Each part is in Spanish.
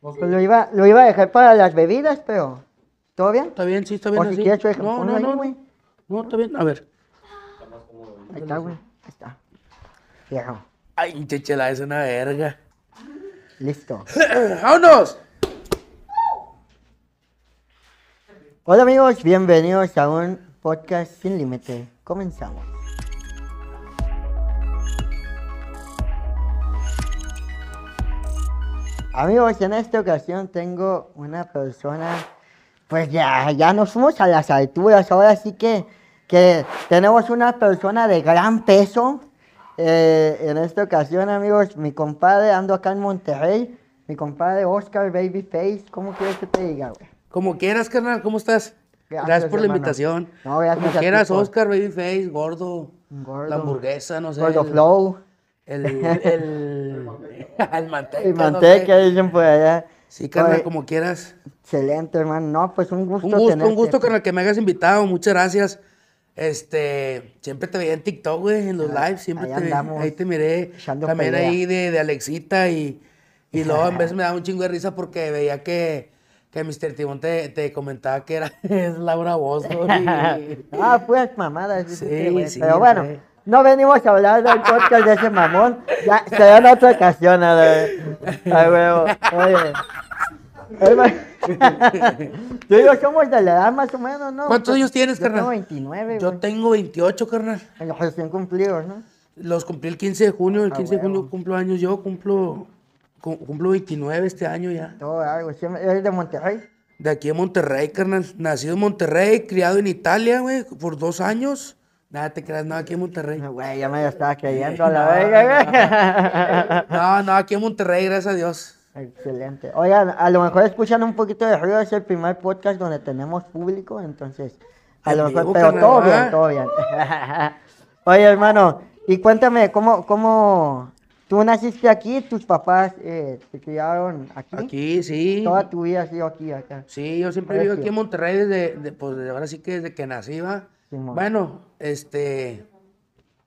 Pues lo, iba, lo iba a dejar para las bebidas, pero. ¿Todo bien? Está bien, sí, está bien. así. no, no, no, güey. No, está bien, a ver. Está más cómodo, ahí está, güey. Ahí está. Fierro. Ay, chechela, es una verga. Listo. ¡Vámonos! Hola amigos, bienvenidos a un podcast sin límite. Comenzamos. Amigos, en esta ocasión tengo una persona, pues ya, ya nos fuimos a las alturas, ahora sí que, que tenemos una persona de gran peso. Eh, en esta ocasión, amigos, mi compadre, ando acá en Monterrey, mi compadre Oscar Babyface, ¿cómo quieres que te diga, güey? Como quieras, carnal, ¿cómo estás? Gracias, por la invitación. No, gracias. Como quieras, Oscar, Babyface, gordo, gordo, la hamburguesa, no sé. Gordo Flow. El, el, el, el manteca. El manteca, dicen por allá. Sí, carnal, como quieras. Excelente, hermano. No, pues un gusto. Un gusto, un gusto, carnal, que me hayas invitado. Muchas gracias. Este, siempre te veía en TikTok, güey, en los ah, lives, siempre te veía, ahí te miré, también ahí de, Alexita y, y luego en vez me daba un chingo de risa porque veía que, que Mr. Timón te, comentaba que era, es Laura Bozo. ah, pues mamada. Sí, sí, pero bueno, no venimos a hablar del podcast de ese mamón. Ya, será en otra ocasión, a huevo. Oye. Yo digo, somos de la edad más o menos, ¿no? ¿Cuántos años tienes, Yo Tengo 29. Yo tengo 28, carnal. En los recién cumplidos, ¿no? Los cumplí el 15 de junio, el 15 ah, de junio cumplo años, yo cumplo Cumplo 29 este año ya. Todo ah, güey, ¿eres de Monterrey? De aquí de Monterrey, carnal. Nacido en Monterrey, criado en Italia, güey, por dos años. Nada, te creas, no, aquí en Monterrey. Güey, ya me estaba creyendo a la verga, güey. No, no, aquí en Monterrey, gracias a Dios. Excelente. Oigan, a lo mejor escuchan un poquito de ruido, es el primer podcast donde tenemos público, entonces. A lo mejor, pero todo bien, todo bien. Oye, hermano, y cuéntame, ¿cómo, cómo Tú naciste aquí, tus papás eh, te criaron aquí. Aquí, sí. Toda tu vida has sido aquí, acá. Sí, yo siempre vivo aquí en Monterrey desde, pues ahora sí que desde que nací, va. Bueno, este,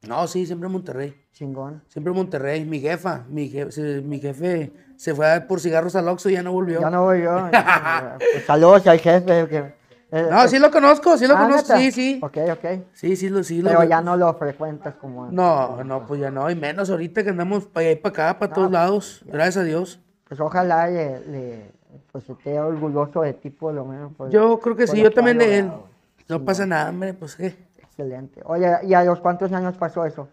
no, sí, siempre en Monterrey. Chingón. Siempre en Monterrey. Mi jefa, mi jefe, se, mi jefe se fue a por cigarros al Oxxo y ya no volvió. Ya no volvió. saludos al jefe. Que... Eh, no, sí lo conozco, sí lo ah, conozco, sí, sí. Ok, ok. Sí, sí lo, sí Pero ya no lo frecuentas como No, no, pues ya no, y menos ahorita que andamos para allá y para acá, para todos lados, gracias a Dios. Pues ojalá le, pues esté orgulloso de ti por lo menos. Pues, yo creo que sí, yo también de él. No pasa nada, hombre, pues qué. Excelente. Oye, ¿y a los cuántos años pasó eso?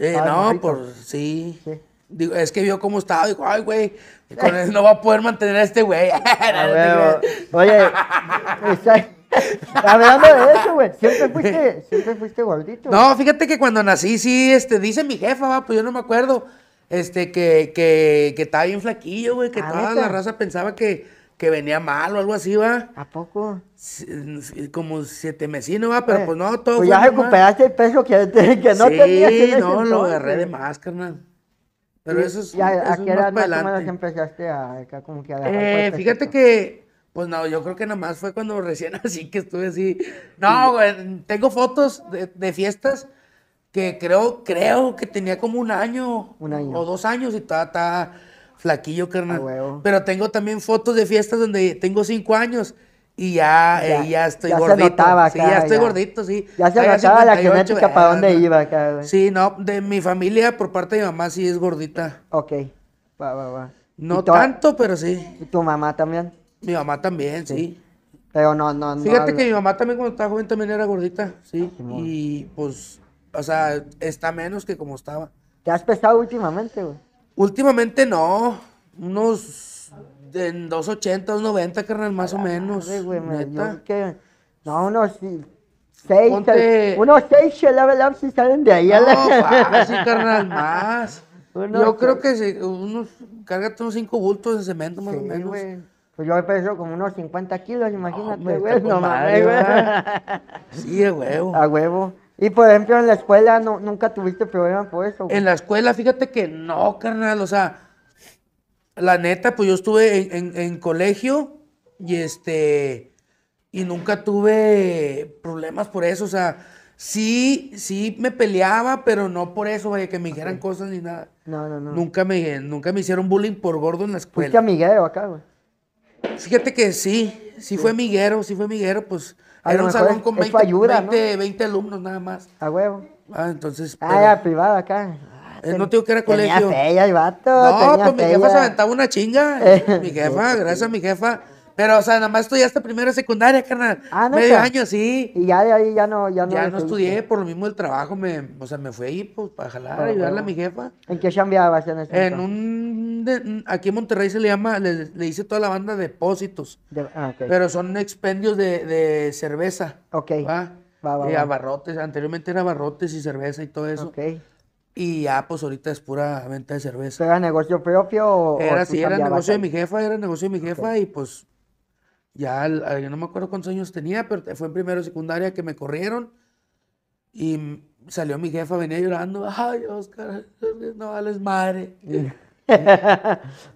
Eh, no, por, Sí es que vio cómo estaba. Dijo, ay, güey, con él no va a poder mantener a este güey. Oye, hablando de eso, güey, siempre fuiste, siempre fuiste gordito. No, fíjate que cuando nací, sí, este, dice mi jefa, va, pues yo no me acuerdo, este, que, que, que estaba bien flaquillo, güey, que ah, toda la raza pensaba que, que venía mal o algo así, va. ¿A poco? Como siete mesino, va, pero pues no, todo. Pues ya recuperaste el peso que, que no sí, tenías. Sí, no, lo agarré de más, carnal. Pero eso es. Ya, eso ¿A qué edad más, que empezaste a, como que a eh, Fíjate que, pues no, yo creo que nada más fue cuando recién así que estuve así. No, güey, tengo fotos de, fiestas que creo, creo que tenía como un año, un año. o dos años y estaba, flaquillo, carnal. Pero tengo también fotos de fiestas donde tengo cinco años y ya, ya, eh, ya estoy gordito. Se notaba acá, sí, ya estoy gordito, sí. Ya se notaba la genética para dónde iba acá, Sí, no, de mi familia, por parte de mi mamá, sí es gordita. Ok, va, va, va. No tanto, pero sí. ¿Y tu mamá también? Mi mamá también, sí. Pero no, no, Fíjate que mi mamá también cuando estaba joven también era gordita, sí. Ah, y pues, o sea, está menos que como estaba. ¿Te has pesado últimamente, güey? Últimamente no. Unos en 280, 290, carnal, más o menos. Madre, güey, neta. Yo que, no, unos seis, unos seis si salen de ahí. No, a la... sí, carnal, más. yo creo que unos, cárgate unos cinco bultos de cemento más o menos. Güey. Pues yo peso como unos 50 kilos, imagínate, güey. No madre güey. Sí, a huevo. A huevo. Y por ejemplo, en la escuela nunca tuviste problema por eso. Güey? En la escuela, fíjate que no, carnal. O sea, la neta, pues yo estuve en, colegio y este, y nunca tuve problemas por eso, o sea, sí, sí me peleaba, pero no por eso, vaya, que me dijeran cosas ni nada. No, no, no. Nunca me, nunca me hicieron bullying por gordo en la escuela. ¿Fuiste amiguero acá, güey? Fíjate que sí, sí, fue miguero sí fue miguero pues era un salón con 20, 20, alumnos nada más. A huevo. Ah, entonces. Ah, ya, privada acá. Eh, no no tengo que era colegio. Tenía ya el vato. No, pues mi jefa se aventaba una chinga. mi jefa, gracias a mi jefa. Pero, o sea, nada más hasta primero secundaria, carnal. Ah, no, Medio año, sí. Y ya de ahí ya no, ya no. Ya no estudié, por lo mismo el trabajo, me, o sea, me fui ahí, pues, para jalar, para ayudarle a mi jefa. ¿En qué chambeabas en ese En un, aquí en Monterrey se le llama, le, le hice toda la banda depósitos. De, ah, okay. Pero son expendios de, de cerveza. Ok. ¿va? Va, va, y eh, abarrotes, anteriormente era abarrotes y cerveza y todo eso. Ok. Y ya, pues ahorita es pura venta de cerveza. ¿Era negocio propio o.? Era, sí, era negocio de mi jefa, era negocio de mi jefa y pues. Ya, yo no me acuerdo cuántos años tenía, pero fue en primero o secundaria que me corrieron. Y salió mi jefa, venía llorando. Ay, Oscar, no vales madre.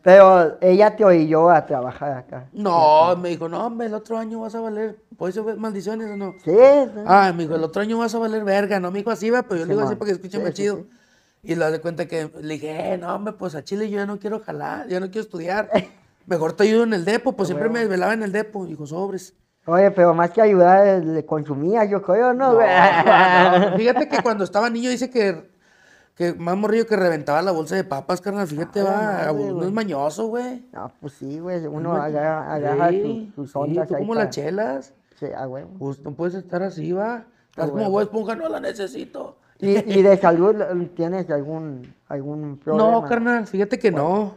Pero ella te oyó a trabajar acá. No, me dijo, no, hombre, el otro año vas a valer. ¿Puedes ser maldiciones o no? Sí. Ah, me dijo, el otro año vas a valer verga, ¿no? Me dijo así, va, pero yo le digo así porque para que chido. Y lo de cuenta que le dije, eh, no, hombre, pues a Chile yo ya no quiero jalar, ya no quiero estudiar. Mejor te ayudo en el depo, pues siempre me desvelaba en el depo. Dijo, sobres. Oye, pero más que ayudar, eh, le consumía, yo creo, ¿no? Fíjate que cuando estaba niño dice que, que más morrido que reventaba la bolsa de papas, carnal. Fíjate, va, no es mañoso, güey. No, pues sí, güey, uno agarra, agarra sus, tú como las chelas. Sí, ah, güey. Pues no puedes estar así, va. Estás como vos esponja, no la necesito. ¿Y, de salud tienes algún, algún problema? No, carnal, fíjate que no.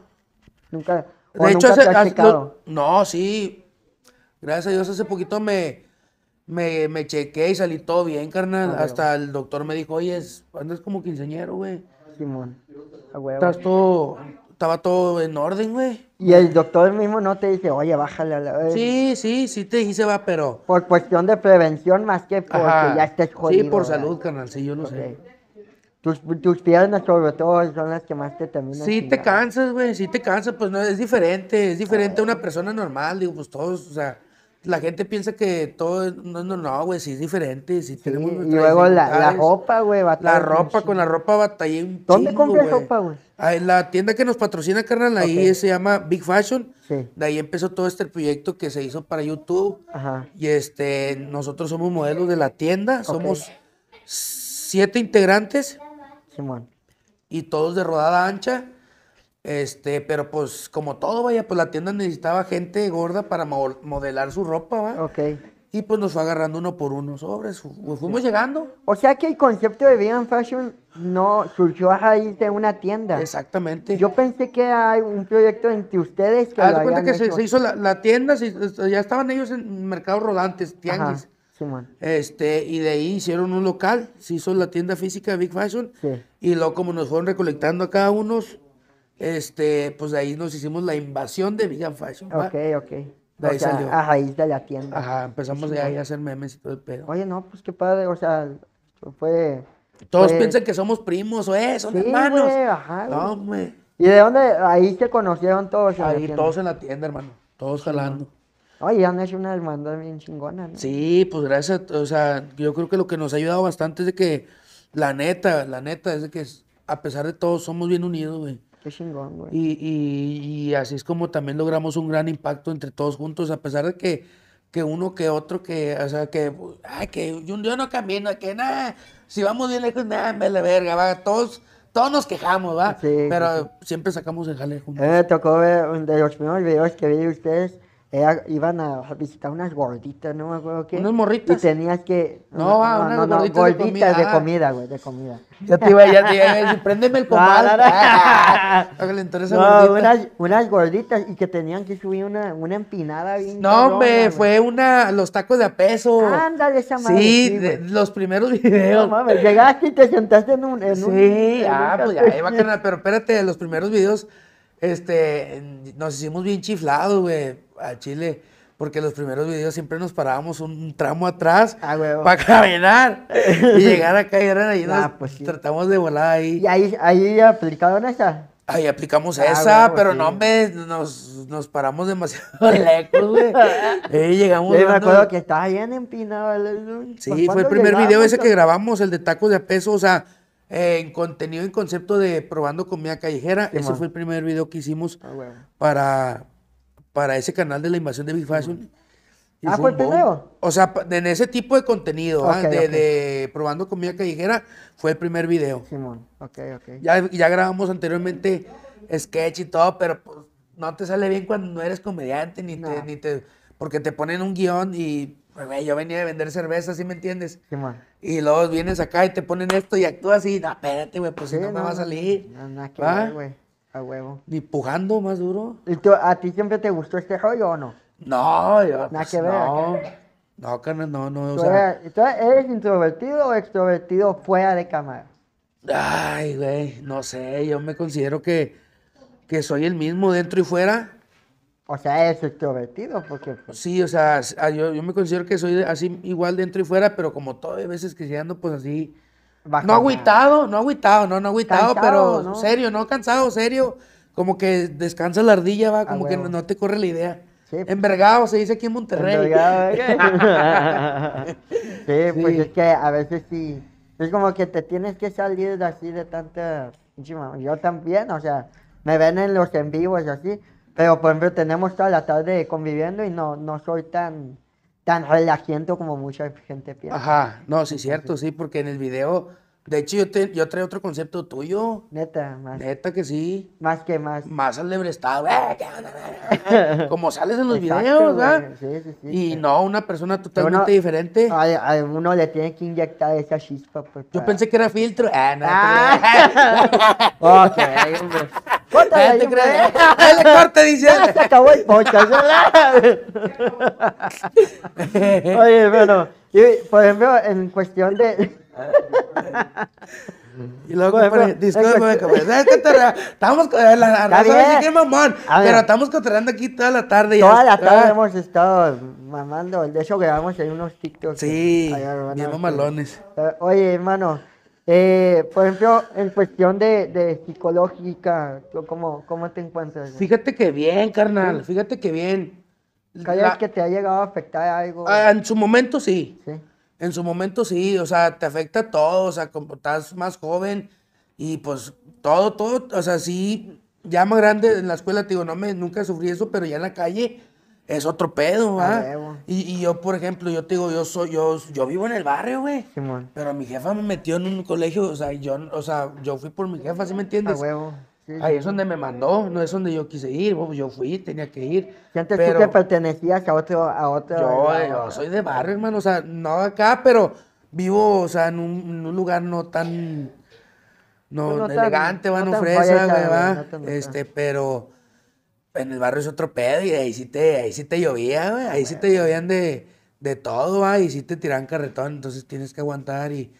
Nunca. De hecho, nunca no, sí. Gracias a Dios, hace poquito me, me, me chequé y salí todo bien, carnal. Ah, Hasta el doctor me dijo, oye, andas como quinceñero, güey. Simón. Estás todo estaba todo en orden, güey. Y el doctor mismo no te dice, oye, bájale a la Sí, sí, sí te dice, va, pero. Por cuestión de prevención más que porque ya estés jodido. Sí, por salud, carnal, sí, yo no sé. Tus, tus, piernas sobre todo son las que más te terminan. Sí te cansas, güey, sí te cansas, pues no, es diferente, es diferente a una persona normal, digo, pues todos, o sea, la gente piensa que todo no no no güey sí es diferente si tenemos luego la, la, ropa güey la ropa con la ropa batallé un dónde compras ropa güey ah, la tienda que nos patrocina carnal ahí se llama Big Fashion sí. de ahí empezó todo este proyecto que se hizo para YouTube Ajá. y este nosotros somos modelos de la tienda somos siete integrantes Simón y todos de rodada ancha este, pero pues como todo, vaya, pues la tienda necesitaba gente gorda para modelar su ropa, ¿va? Ok. Y pues nos fue agarrando uno por uno sobres, fuimos llegando. O sea que el concepto de Big fashion no surgió a de una tienda. Exactamente. Yo pensé que hay un proyecto entre ustedes que. Haz cuenta que se, hizo la, tienda, ya estaban ellos en mercados rodantes, tianguis. Este, y de ahí hicieron un local, se hizo la tienda física de Big Fashion. Y luego, como nos fueron recolectando a cada unos, este, pues de ahí nos hicimos la invasión de Vegan Fashion. okay Ok, ok. De ahí o salió. ajá de la tienda. Ajá, empezamos de ahí a hacer memes y todo el pedo. Oye, no, pues qué padre, o sea, fue. Todos piensan que somos primos, o ¿eh? eso, son sí, hermanos. ajá, no, güey. ¿Y de dónde? Ahí se conocieron todos. ahí todos en la tienda, hermano. Todos jalando. Oye, han hecho una hermandad bien chingona, ¿no? Sí, pues gracias. O sea, yo creo que lo que nos ha ayudado bastante es de que, la neta, la neta, es de que a pesar de todo somos bien unidos, güey. Qué chingón, güey. Y, y, así es como también logramos un gran impacto entre todos juntos, a pesar de que, que uno que otro, que, o sea, que, ay, que un día no camino, que nada, si vamos bien lejos, nada, me la verga, va, todos todos nos quejamos, ¿va? Pero siempre sacamos el jale juntos. Eh, me tocó ver de los primeros videos que vi de ustedes, iban a visitar unas gorditas, no me acuerdo qué. Unas morritas. Y tenías que. No, no, no, gorditas, de ah. comida. güey, de comida. Ya te iba, ya te iba. Préndeme el comal. no, unas, gorditas y que tenían que subir una, una empinada bien. No, hombre, fue una. Los tacos de a peso. Ándale, esa madre. Sí, los primeros videos. No mames, llegaste y te sentaste en un. sí, ya, ah, pues ya, iba quedar. Pero espérate, los primeros videos, este. Nos hicimos bien chiflados, güey a Chile porque los primeros videos siempre nos parábamos un tramo atrás ah, para caminar y llegar acá y eran ahí ah, pues tratamos de volar ahí. ¿Y ahí, ahí aplicaron esa? Ahí aplicamos ah, esa, pero no, hombre, nos, paramos demasiado lejos, güey. Y llegamos. Yo me acuerdo que estaba bien empinado. Sí, fue el primer video ese que grabamos, el de tacos de peso, o sea, en contenido, en concepto de probando comida callejera. ese fue el primer video que hicimos para, para ese canal de la invasión de Big Fashion. Ah, fue el primero. O sea, en ese tipo de contenido, ah, de, probando comida callejera, fue el primer video. Simón, ok, ok. Ya, ya grabamos anteriormente sketch y todo, pero pues, no te sale bien cuando no eres comediante, ni, ni Porque te ponen un guión y yo venía de vender cerveza, ¿sí me entiendes? Simón. y luego vienes acá y te ponen esto y actúas y, no, espérate, güey, pues no, me va a salir. No, no, ¿va? güey. A huevo. Ni pujando más duro. ¿Y ¿A ti siempre te gustó este rollo o no? No, yo. Nada pues, que ver. No, no, carnal, no, no. O sea... eres, introvertido o extrovertido fuera de cámara? Ay, güey, no sé. Yo me considero que, que soy el mismo dentro y fuera. O sea, ¿eres extrovertido, porque... Pues sí, o sea, ah, yo, yo, me considero que soy así igual dentro y fuera, pero como todo, hay veces que si pues así no agüitado, no agüitado, no, no agüitado, pero serio, no cansado, serio. Como que descansa la ardilla, va, como que no te corre la idea. Envergado se dice aquí en Monterrey. ¿eh? sí, pues es que a veces sí. Es como que te tienes que salir de así de tanta. Yo también, o sea, me ven en los en vivos así. Pero por ejemplo, tenemos toda la tarde conviviendo y no, no soy tan tan relajante como mucha gente piensa. Ajá, no, sí, cierto, sí, porque en el video de hecho, yo, te, yo otro concepto tuyo. Neta, más. Neta que sí. Más que más. Más al ah, onda? Como sales en los videos, ¿verdad? Sí, sí, sí. Y no, una persona totalmente diferente. A, uno le tiene que inyectar esa chispa. Pues, Yo pensé que era filtro. Ah, no. Ah. ok, hombre. ¿Qué te Dale corte, dice. se acabó el podcast, Oye, bueno, y, por ejemplo, en cuestión de... Y luego, ¿sabes qué Estamos, eh, la mamón, pero estamos cotorreando aquí toda la tarde. Toda la tarde ah. hemos estado mamando, de hecho grabamos Hay unos TikToks. Sí, bien mamalones. Eh, oye, hermano, eh, por ejemplo, en cuestión de, psicológica, ¿cómo, ¿cómo, te encuentras? Fíjate que bien, carnal, fíjate que bien. que te ha llegado a afectar algo? Ah, en su momento sí. Sí en su momento sí, o sea, te afecta todo, o sea, como estás más joven y pues todo, todo, o sea, sí, ya más grande en la escuela, te digo, no me, nunca sufrí eso, pero ya en la calle es otro pedo, ¿va? Y, y, yo, por ejemplo, yo te digo, yo soy, yo, yo vivo en el barrio, güey. Pero mi jefa me metió en un colegio, o sea, yo, o sea, yo fui por mi jefa, ¿sí me entiendes? A huevo. Ahí es donde me mandó, no es donde yo quise ir, pues, yo fui, tenía que ir. Y antes te pertenecías a otro, a eh, Yo, soy de barrio, hermano, o sea, no acá, pero vivo, o sea, en un, lugar no tan no, elegante, no, fresa, este, pero en el barrio es otro pedo y ahí sí te, ahí sí te llovía, güey. Ahí sí te llovían de, todo, y sí te tiran carretón, entonces tienes que aguantar y.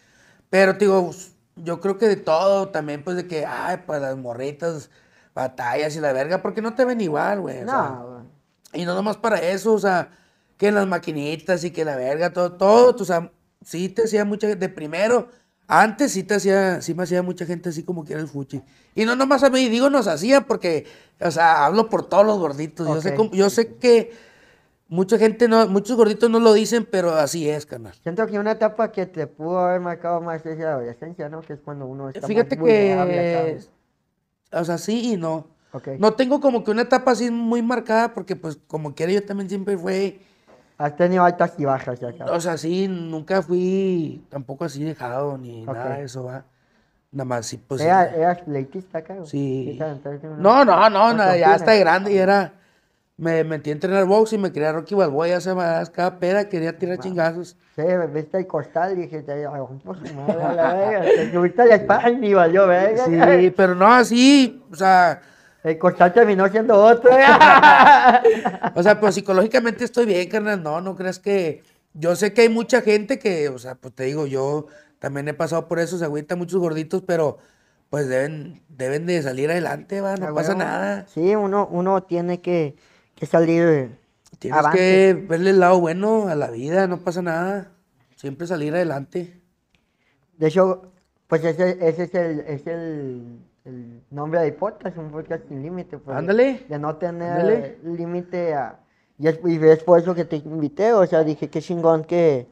Pero digo, yo creo que de todo, también pues de que, ay, para pues, las morritas, batallas y la verga, porque no te ven igual, güey. No, Y no nomás para eso, o sea, que las maquinitas y que la verga, todo, todo, o sea, sí te hacía mucha gente, de primero, antes sí te hacía, sí me hacía mucha gente así como que era el fuchi. Y no nomás a mí, digo nos hacía porque, o sea, hablo por todos los gorditos, yo, sé, yo sé que Mucha gente no, muchos gorditos no lo dicen, pero así es, carnal. Siento que una etapa que te pudo haber marcado más es la adolescencia, ¿no? Que es cuando uno está Fíjate que, o sea, sí y no. No tengo como que una etapa así muy marcada, porque pues como quiera yo también siempre fue... Has tenido altas y bajas ya, carnal. O sea, sí, nunca fui tampoco así dejado ni nada de eso, va. Nada más, sí, pues... Eh. ¿Eras, eras leitista, claro. Sí. No, no, no, no, no ya está grande y era me metí a entrenar box y me quería Rocky Balboa, se me das cada pera, quería tirar chingazos. Sí, me viste el costal y dije, te a la espalda y valió, verga. Sí, pero no así, o sea... El costal terminó siendo otro. o sea, pues psicológicamente estoy bien, carnal, no, no creas que... Yo sé que hay mucha gente que, o sea, pues te digo, yo también he pasado por eso, se agüita muchos gorditos, pero pues deben, deben de salir adelante, va, no pasa nada. Sí, uno, uno tiene que salir. Tienes que verle el lado bueno a la vida, no pasa nada. Siempre salir adelante. De hecho, pues ese, ese es, el, es el, el, nombre de podcast, un podcast sin límite. Pues, Ándale. De no tener límite a. Y es, por eso que te invité, o sea, dije qué chingón que,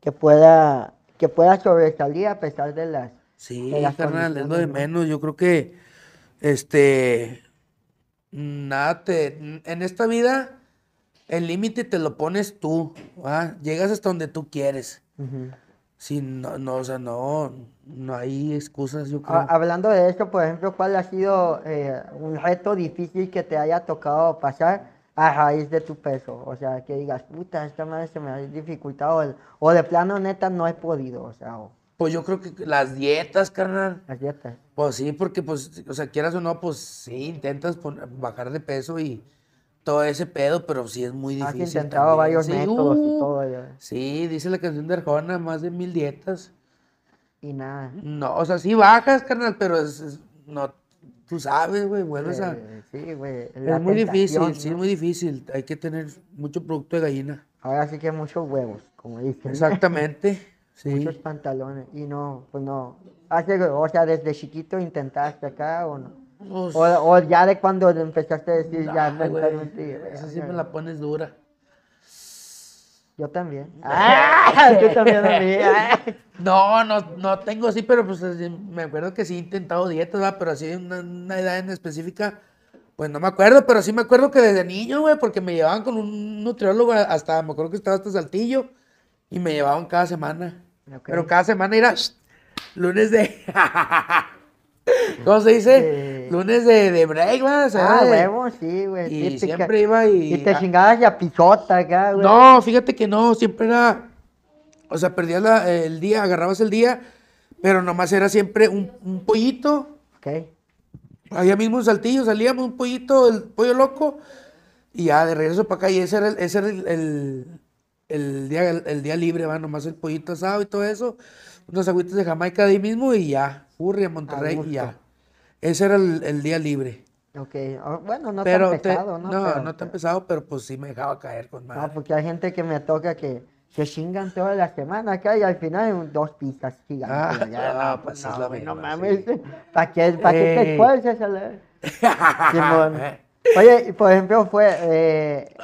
que pueda que pueda sobresalir a pesar de las. Sí, de las carnal, lo de menos. Yo creo que este nada En esta vida, el límite te lo pones tú. Llegas hasta donde tú quieres. si no, o sea, no, no hay excusas, yo creo. Ah, hablando de esto, por ejemplo, ¿cuál ha sido eh, un reto difícil que te haya tocado pasar a raíz de tu peso? O sea, que digas, puta, esta madre se me ha dificultado, o de plano neta no he podido, o sea, pues yo creo que las dietas, carnal. Las dietas. Pues sí, porque, pues, o sea, quieras o no, pues sí, intentas bajar de peso y todo ese pedo, pero sí es muy difícil. Has intentado varios métodos y uh, todo. Sí, dice la canción de Arjona, más de mil dietas. Y nada. No, o sea, sí bajas, carnal, pero es, no, tú sabes, güey, vuelves a... Sí, güey. Es muy difícil, sí, es muy difícil. Hay que tener mucho producto de gallina. Ahora sí que muchos huevos, como dicen. Exactamente. muchos pantalones. Y no, pues no. o sea, desde chiquito intentaste acá o no. Pues o, ya de cuando empezaste a decir, ya, no Esa sí me la pones dura. Yo también. Ah, yo también No, no, no tengo así, pero pues me acuerdo que sí he intentado dietas, ¿va? pero así una, una edad en específica, pues no me acuerdo, pero sí me acuerdo que desde niño, güey, porque me llevaban con un nutriólogo hasta, me acuerdo que estaba hasta Saltillo, y me llevaban cada semana. Pero cada semana era lunes de. ¿Cómo se dice? Lunes de, de break, Ah, huevo, sí, güey. Y siempre iba y. Y te chingabas ya pisota, güey. No, fíjate que no, siempre era. O sea, perdías el día, agarrabas el día, pero nomás era siempre un, pollito. Ok. Allá mismo un saltillo, salíamos un pollito, el pollo loco, y ya de regreso para acá. Y ese era el el día, el, día libre va nomás el pollito asado y todo eso, unos agüitos de Jamaica de ahí mismo y ya, a Monterrey y ya. Ese era el, día libre. Ok, ah, bueno, no te tan pesado, ¿no? No, pero, no tan pesado, pero pues sí me dejaba caer con más. No, porque hay gente que me toca que se chingan toda la semana acá y al final dos pistas Ah, ya, pues ¿para qué, te eh. esfuerzas? Eh. Oye, por ejemplo, fue... Eh,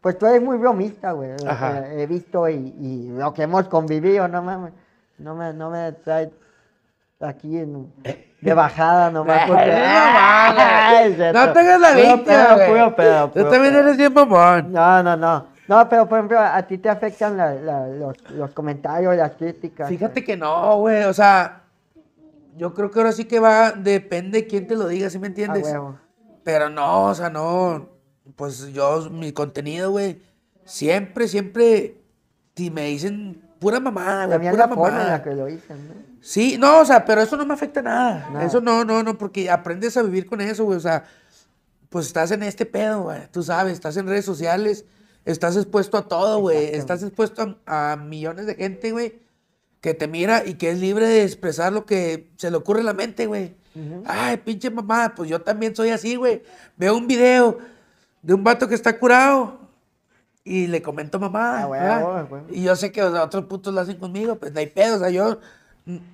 pues tú eres muy bromista, güey. Eh, eh, he visto y, lo que hemos convivido, no mames. No me, no me trae aquí en, de bajada nomás. Porque, no ¡Ah, tengas la vista, güey. Tú también eres bien bombón. No, no, no. No, pero por ejemplo, a ti te afectan los, comentarios, las críticas. Fíjate que no, güey. O sea, yo creo que ahora sí que va, depende de quién te lo diga, ¿sí me entiendes? pero no, o sea, no pues yo, mi contenido, güey, siempre, siempre, y me dicen pura mamada, güey, pura la mamada. la que lo dicen, ¿no? Sí, no, o sea, pero eso no me afecta nada. Eso no, no, no, porque aprendes a vivir con eso, güey, o sea, pues estás en este pedo, güey, tú sabes, estás en redes sociales, estás expuesto a todo, güey, estás expuesto a, millones de gente, güey, que te mira y que es libre de expresar lo que se le ocurre en la mente, güey. Ay, pinche mamada, pues yo también soy así, güey. Veo un video de un vato que está curado y le comento mamá. Ah, y yo sé que a otros putos lo hacen conmigo, pues no hay pedo, o sea, yo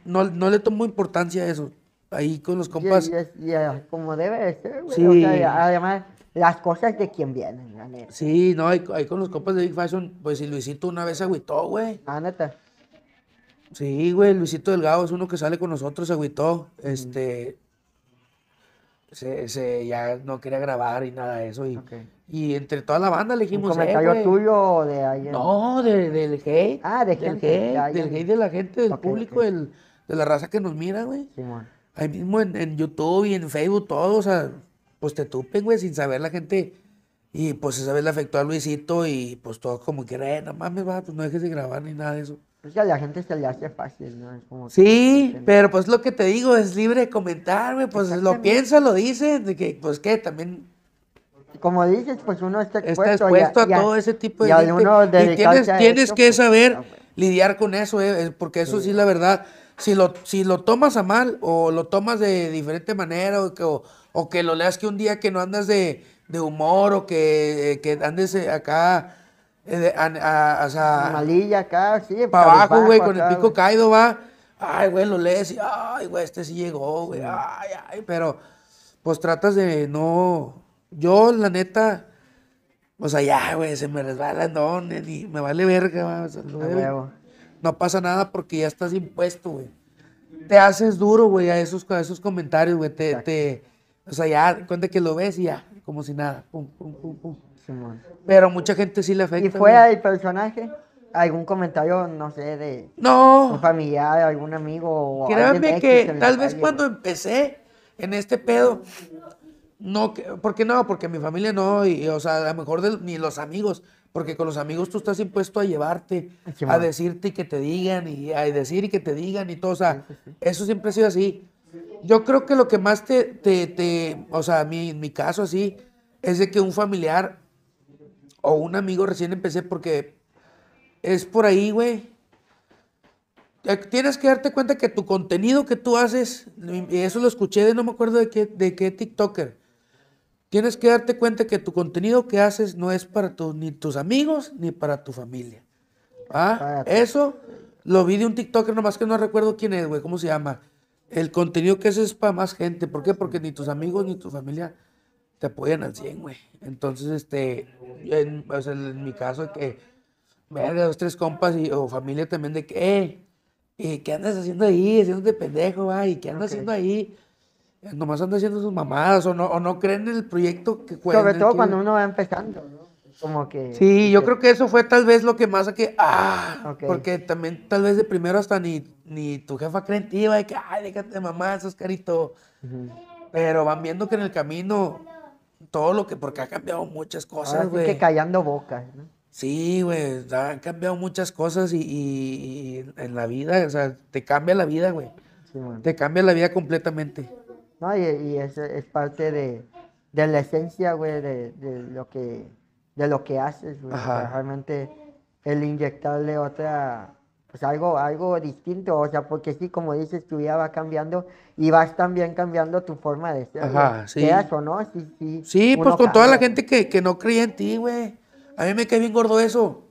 no, le tomo importancia a eso. Ahí con los compas. como debe ser, güey. además, las cosas de quien vienen, Sí, no, ahí, con los compas de Big Fashion, pues si Luisito una vez se agüitó, güey. Ah, neta. Sí, güey, Luisito Delgado es uno que sale con nosotros, se agüitó. Este, se, ya no quería grabar y nada de eso. Y, entre toda la banda le dijimos. Eh, tuyo de No, del gay Ah, de del gay del gay de la gente, del público, de la raza que nos mira, güey. Ahí mismo en, YouTube y en Facebook, todos o sea, pues te tupen, güey, sin saber la gente. Y pues esa vez le afectó a Luisito y pues todo como que, nada eh, no mames, va, pues no dejes de grabar ni nada de eso. Pues a la gente se le hace fácil, ¿no? sí, pero pues lo que te digo es libre de comentar, güey. Pues lo piensa, lo dice, de que, pues qué, también. Como dices, pues uno está expuesto, a, todo ese tipo de. Y, tienes, tienes que pues, saber pues. lidiar con eso, eh, eh, porque eso sí. la verdad, si lo, si lo tomas a mal o lo tomas de diferente manera o que, lo leas que un día que no andas de, humor o que, eh, que andes acá o sea, Malilla acá, sí. Para abajo, güey, con el pico caído, va. Ay, güey, lo lees y, ay, güey, este sí llegó, güey. Ay, ay, pero pues tratas de no. Yo, la neta, o sea, ya, güey, se me resbala, no, ni me vale verga, güey. no, pasa nada porque ya estás impuesto, güey. Te haces duro, güey, a esos, esos comentarios, güey. Te, te, o sea, ya, cuenta que lo ves y ya, como si nada. Pum, pum, pum, Pero mucha gente sí le afecta. ¿Y fue al personaje? ¿Algún comentario, no sé, de no. un familiar, algún amigo? O Créanme que tal vez cuando empecé en este pedo, no, ¿por qué no? Porque mi familia no, y, o sea, a lo mejor ni los amigos, porque con los amigos tú estás impuesto a llevarte, a decirte y que te digan, y a decir y que te digan y todo, o sea, eso siempre ha sido así. Yo creo que lo que más te, te, o sea, mí en mi caso así, es de que un familiar o un amigo recién empecé porque es por ahí, güey. Tienes que darte cuenta que tu contenido que tú haces, y eso lo escuché de no me acuerdo de qué, de qué TikToker, tienes que darte cuenta que tu contenido que haces no es para ni tus amigos ni para tu familia. ¿Ah? ah eso lo vi de un TikToker, nomás que no recuerdo quién es, güey, cómo se llama el contenido que haces es para más gente. ¿Por qué? Porque ni tus amigos ni tu familia te apoyan al 100, güey. Entonces, este, en, mi caso, que me dos, tres compas y, o familia también de que, eh, y ¿qué andas haciendo ahí? de pendejo, ¿Y ¿qué andas haciendo ahí? Nomás andas haciendo sus mamadas o no, o no creen en el proyecto que cuenta. Sobre todo cuando uno va empezando, ¿no? como que... Sí, yo creo que eso fue tal vez lo que más que... Ah, porque también tal vez de primero hasta ni, ni tu jefa cree en ti, de que, ay, déjate mamá, eso carito. Pero van viendo que en el camino todo lo que... Porque ha cambiado muchas cosas, güey. Sí que callando boca Sí, güey, han cambiado muchas cosas y, en la vida, o sea, te cambia la vida, güey. Te cambia la vida completamente. y, eso es parte de, de la esencia, güey, de, lo que de lo que haces, güey. Realmente el inyectarle otra, pues algo, algo distinto, o sea, porque sí, como dices, tu vida va cambiando y vas también cambiando tu forma de ser. Ajá, sí. o no, sí, sí. Sí, pues con toda la gente que, que no creía en ti, güey. A mí me cae bien gordo eso.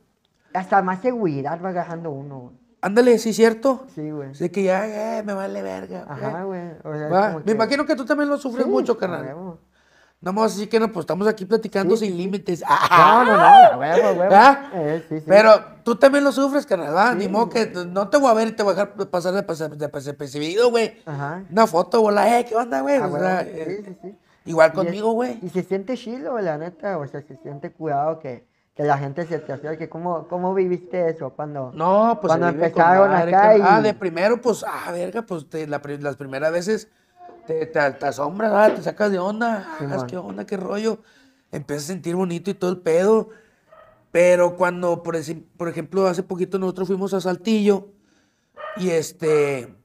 Hasta más seguridad va agarrando uno, güey. Ándale, sí, cierto. Sí, güey. De que ya, eh, me vale verga. Ajá, eh. güey. me imagino que tú también lo sufres mucho, carnal. No más así que no, pues estamos aquí platicando sin límites. No, no, no, ah, huevo, huevo. Eh, sí, Pero tú también lo sufres, carnal, Ni modo que no te voy a ver y te voy a dejar pasar de percibido, güey. Ajá. Una foto, la eh, ¿qué onda, güey? Ah, o sí, sí. Eh, igual conmigo, güey. Y, se siente chido la neta, o sea, se siente cuidado que, que la gente se te acerque. ¿Cómo, cómo viviste eso cuando, no, pues cuando empezaron acá? Ah, y... Ah, de primero, pues, ah, verga, pues las primeras veces te, te, te asombras, ah, te sacas de onda, ah, qué onda, qué rollo. Empiezas a sentir bonito y todo el pedo. Pero cuando, por, por ejemplo, hace poquito nosotros fuimos a Saltillo y este.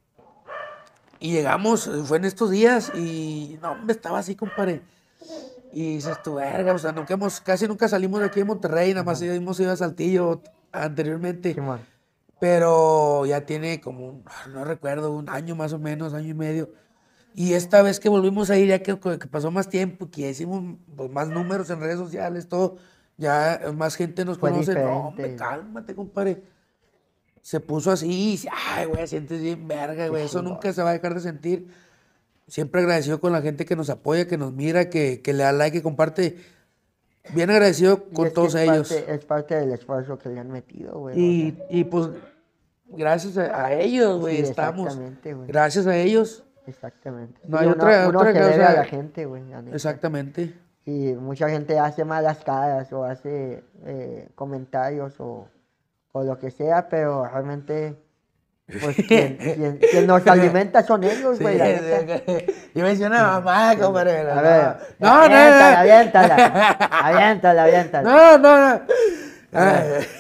Y llegamos, fue en estos días y no, hombre, estaba así, compadre. Y dices, tu verga, o sea, hemos, casi nunca salimos de aquí de Monterrey, nada más hemos ido a Saltillo anteriormente. pero ya tiene como, no recuerdo, un año más o menos, año y medio y esta vez que volvimos a ir, ya que, pasó más tiempo, que hicimos pues, más números en redes sociales, todo, ya más gente nos conoce. No, hombre, cálmate, compadre. Se puso así, y dice, ay, güey, sientes bien verga, güey. Eso nunca se va a dejar de sentir. Siempre agradecido con la gente que nos apoya, que nos mira, que, le da like, que comparte. Bien agradecido con todos ellos. es parte del esfuerzo que le han metido, güey. Y, pues, gracias a, ellos, güey, estamos. Gracias a ellos Exactamente. No hay uno, otra, uno otra a la gente, güey. Exactamente. Y mucha gente hace malas caras o hace eh, comentarios o, o lo que sea, pero realmente pues quien, nos alimenta son ellos, güey. y yo mencionaba mm. mamá, una No, no, aviéntala, aviéntala, aviéntala. Aviéntala, No, no, no.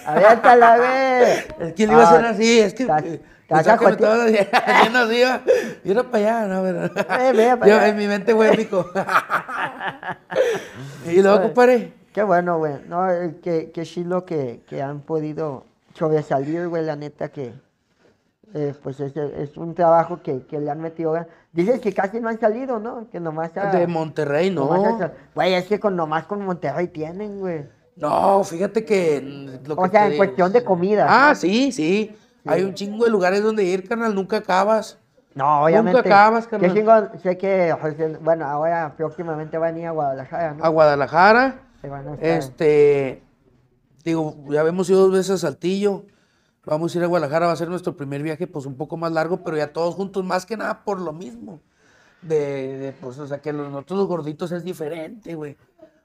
Aviéntala, güey. Es que le iba a hacer así, es que. Eh, Acá que cualquier... me así, yo era para allá, no, Eh, para yo, En mi mente, güey, pico. y luego, compadre. Qué bueno, güey. No, eh, qué, qué chilo que, que han podido sobresalir, güey, la neta que... Eh, pues es, es, un trabajo que, que le han metido Dices que casi no han salido, ¿no? Que nomás De Monterrey, no. güey, es que con, nomás con Monterrey tienen, güey. No, fíjate que... Mm, lo o sea, en cuestión de comida. Ah, sí, sí. Hay un chingo de lugares donde ir, carnal, nunca acabas. No, obviamente. Nunca acabas, carnal. Qué chingo, sé que, bueno, ahora próximamente van a ir a Guadalajara, ¿no? A Guadalajara. este, digo, ya hemos ido dos veces a Saltillo. Vamos a ir a Guadalajara, va a ser nuestro primer viaje, pues un poco más largo, pero ya todos juntos, más que nada por lo mismo. De, pues, o sea, que los, nosotros los gorditos es diferente, güey.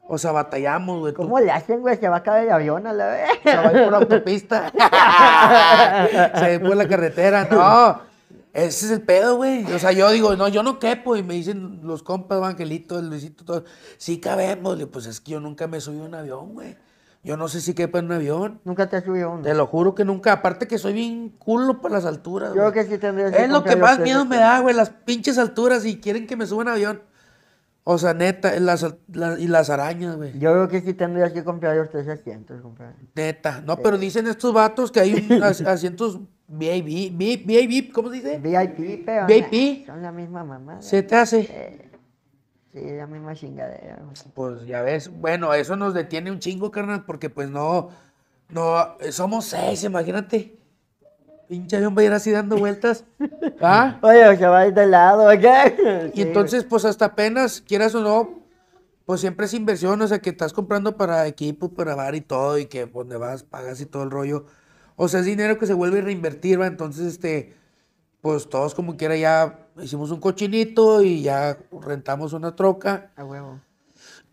O sea, batallamos, güey. ¿Cómo le hacen, güey? Se va a caer el avión a la vez. Se va a ir por autopista. se va a ir por la carretera. No, ese es el pedo, güey. O sea, yo digo, no, yo no quepo. Y me dicen los compas, Angelito, Luisito, todo. Sí cabemos. Le pues es que yo nunca me subí a un avión, güey. Yo no sé si quepa en un avión. Nunca te has subido uno. Te lo juro que nunca. Aparte que soy bien culo para las alturas. Yo que sí tendría Es lo que más miedo me da, güey, las pinches alturas y quieren que me suba en avión. O sea, neta, y las arañas, güey. Yo creo que sí tendrías que comprar los tres asientos, compadre. Neta. No, pero dicen estos vatos que hay un, asientos VIP, VIP, ¿cómo se dice? VIP, pero VIP. son la misma mamá. Se te hace. sí, la misma chingadera. Pues ya ves. Bueno, eso nos detiene un chingo, carnal, porque pues no, no, somos seis, imagínate pinche avión va a ir así dando vueltas. ¿Ah? Oye, se va a ir lado, ¿ok? Y entonces, pues hasta apenas, quieras o no, pues siempre es inversión, o sea, que estás comprando para equipo, para bar y todo, y que pues, donde vas, pagas y todo el rollo. O sea, es dinero que se vuelve a reinvertir, ¿va? Entonces, este, pues todos como quiera ya hicimos un cochinito y ya rentamos una troca. A huevo.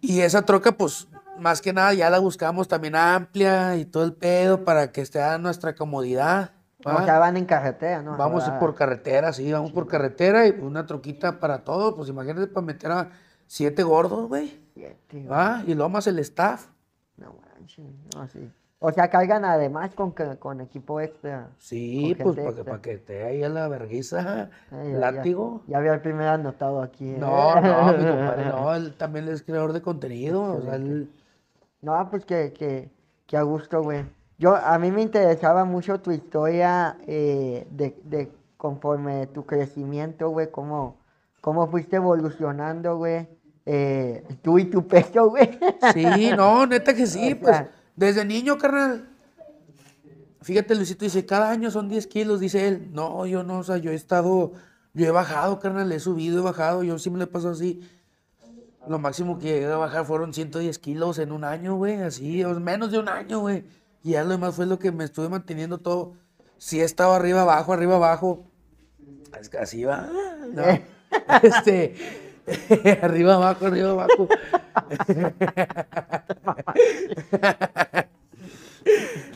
Y esa troca, pues, más que nada ya la buscamos también amplia y todo el pedo para que esté a nuestra comodidad o sea, van en carretera, ¿no? Vamos por carretera, sí, vamos por carretera y pues, una troquita para todos. Pues imagínate para meter a siete gordos, güey. Siete. ¿Va? Y lo más el staff. No manches, no, sí. O sea, caigan además con, con equipo extra. Sí, pues para que, esté te ahí la vergüenza, látigo. Ya, había el primer anotado aquí. ¿eh? No, no, mi compadre, no, él también es creador de contenido. O sea, No, pues que, que, que a gusto, güey. Yo, a mí me interesaba mucho tu historia eh, de, de, conforme tu crecimiento, güey, cómo, cómo fuiste evolucionando, güey, eh, tú y tu peso, güey. Sí, no, neta que sí, pues, desde niño, carnal. Fíjate, Luisito dice, cada año son 10 kilos, dice él. No, yo no, o sea, yo he estado, yo he bajado, carnal, he subido, he bajado, yo sí me le pasado así. Lo máximo que llegué a bajar fueron 110 kilos en un año, güey, así, menos de un año, güey. Y ya lo demás fue lo que me estuve manteniendo todo. Si sí, he estado arriba, abajo, arriba, abajo. Así va. No. Eh. este, arriba, abajo, arriba, abajo.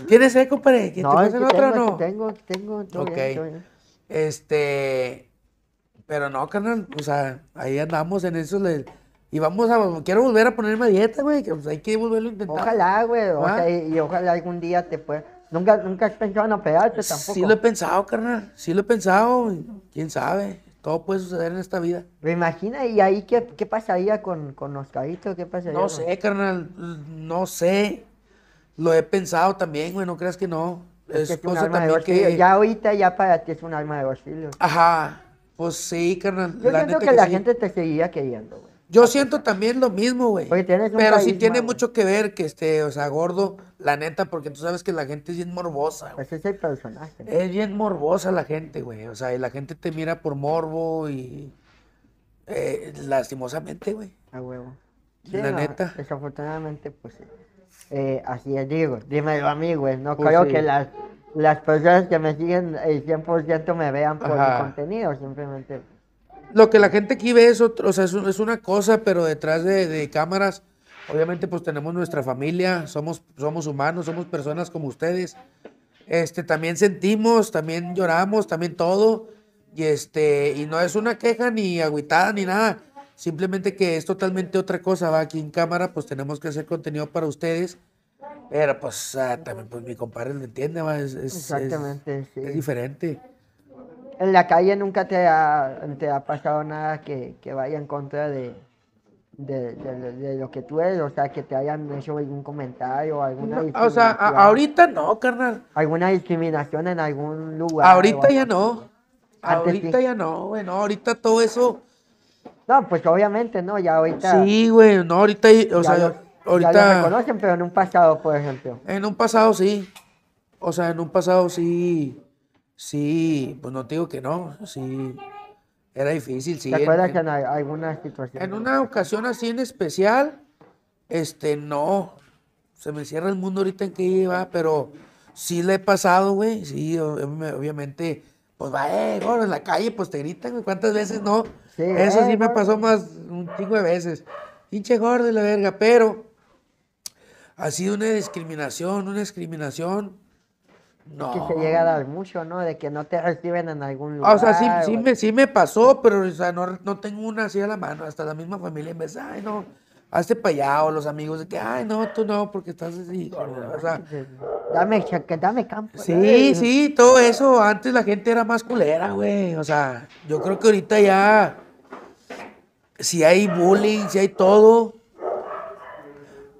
tienes eco, compadre? ¿Quién no, es el otra o no? Tengo, tengo, tengo. Ok. Este. Pero no, carnal, o sea, ahí andamos en eso. Le, y vamos a, quiero volver a ponerme a dieta, güey, que pues, hay que volverlo a intentar. Ojalá, güey, ah. y, y, ojalá algún día te pueda. Nunca, nunca has pensado en operarte tampoco. Sí lo he pensado, carnal, sí lo he pensado, quién sabe. Todo puede suceder en esta vida. Me imagina, ¿y ahí qué, qué pasaría con, con Oscarito? ¿Qué pasaría? No sé, carnal, no sé. Lo he pensado también, güey, no creas que no. Es, cosa también que... Ya ahorita, ya para ti es un arma de auxilio. Ajá, pues sí, carnal. Yo la siento que, la gente te seguía queriendo, güey. Yo siento también lo mismo, güey. Pero sí tiene mucho que ver que esté, o sea, gordo, la neta, porque tú sabes que la gente es bien morbosa. Pues es el personaje. Es bien morbosa la gente, güey. O sea, y la gente te mira por morbo y. Eh, lastimosamente, güey. A huevo. la neta. Desafortunadamente, pues. Eh, así es, digo. Dímelo a mí, güey. No pues creo que las, las personas que me siguen el 100% me vean por el contenido, simplemente lo que la gente aquí ve es, otro, o sea, es, una cosa, pero detrás de, cámaras, obviamente, pues tenemos nuestra familia, somos, somos humanos, somos personas como ustedes. Este, también sentimos, también lloramos, también todo. Y, este, y no es una queja ni agüitada ni nada. Simplemente que es totalmente otra cosa. Va aquí en cámara, pues tenemos que hacer contenido para ustedes. Pero pues ah, también pues mi compadre lo entiende, es diferente en la calle nunca te ha, te ha pasado nada que, vaya en contra de, de, lo que tú eres, o sea, que te hayan hecho algún comentario, alguna O sea, ahorita no, carnal. Alguna discriminación en algún lugar. Ahorita ya no. Ah, ahorita ya no, güey, no, ahorita todo eso. No, pues obviamente, ¿no? Ya ahorita. Sí, güey, no, ahorita, ahorita. Ya lo conocen pero en un pasado, por ejemplo. En un pasado sí. O sea, en un pasado sí. Sí, pues no te digo que no, sí. Era difícil, sí. ¿Te acuerdas en, que alguna situación? En una ocasión así en especial, este, no. Se me cierra el mundo ahorita en que iba, pero sí le he pasado, güey. Sí, obviamente, pues va, eh, bueno, en la calle, pues te gritan, güey. ¿Cuántas veces no? Sí, Eso sí eh, me pasó más un chingo de veces. Pinche gordo de la verga, pero ha sido una discriminación, una discriminación que se llega a dar mucho, ¿no? De que no te reciben en algún lugar. Ah, o sea, sí, sí, me, sí me pasó, pero no, tengo una así a la mano. Hasta la misma familia me dice, ay, no, hazte para allá, o los amigos de que, ay, no, tú no, porque estás así. O sea, dame, campo. Sí, sí, todo eso. Antes la gente era más culera, güey. O sea, yo creo que ahorita ya, si hay bullying, si hay todo,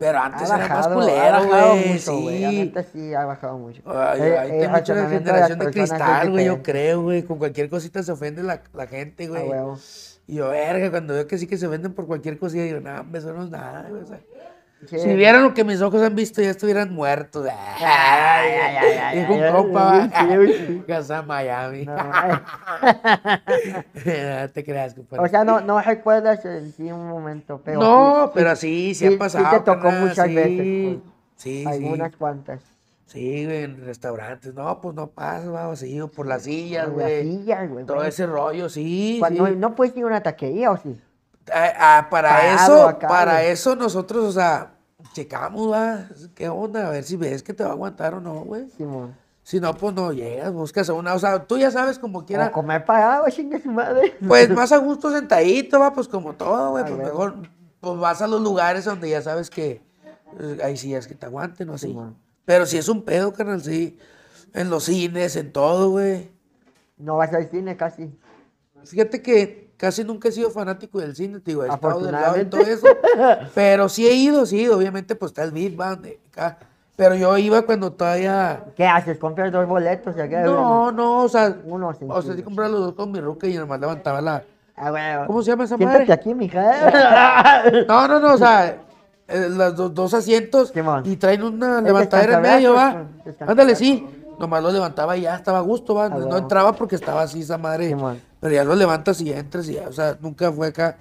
pero antes era más culera, güey. Sí. gente sí, ha bajado mucho. Ay, eh, ahí eh, mucho de generación de, cristal, güey, yo creo, güey. Con cualquier cosita se ofende la, la gente, güey. Y yo, verga, cuando veo que sí que se venden por cualquier cosita, digo, no, nah, eso no es nada, güey. O sea, si vieran lo que mis ojos han visto, ya estuvieran muertos. Y casa Miami. No, te creas, compadre. O sea, no, no recuerdas en sí un momento, peor. No, pero sí, sí, ha pasado. Sí, te tocó muchas veces. sí, Algunas cuantas. Sí, en restaurantes. No, pues no pasa, vamos, sí, por las sillas, güey. Las sillas, güey. Todo ese rollo, sí. no puedes ir a una taquería, ¿o sí? Ah, ah, para eso, para eso nosotros, o sea, checamos, va, qué onda, a ver si ves que te va a aguantar o no, güey. Si no, pues no llegas, buscas a una. O sea, tú ya sabes como quieras. O comer pagado, chingue su madre. Pues más a gusto sentadito, va, pues como todo, güey. Pues mejor, pues vas a los lugares donde ya sabes que. Eh, ahí sí es que te aguanten, ¿no? Así. Pero si es un pedo, carnal, sí. En los cines, en todo, güey. No vas al cine casi. Fíjate que casi nunca he sido fanático del cine, te digo, he estado lado de todo eso. Pero sí he ido, sí, obviamente, pues está el Big Band. Acá. Pero yo iba cuando todavía. ¿Qué haces? ¿Compras dos boletos? no, no, o sea. Uno, o sea, sí compré los dos con mi ruca y nomás levantaba la. Ah, ¿Cómo se llama esa Siéntate madre? aquí, mija. no, no, no, o sea, eh, los dos, asientos y traen una levantadera en medio, va. Ándale, sí. Nomás lo levantaba y ya estaba a gusto, va. no ah, entraba porque estaba así esa madre pero ya lo levantas y entras y ya, o sea, nunca fue acá.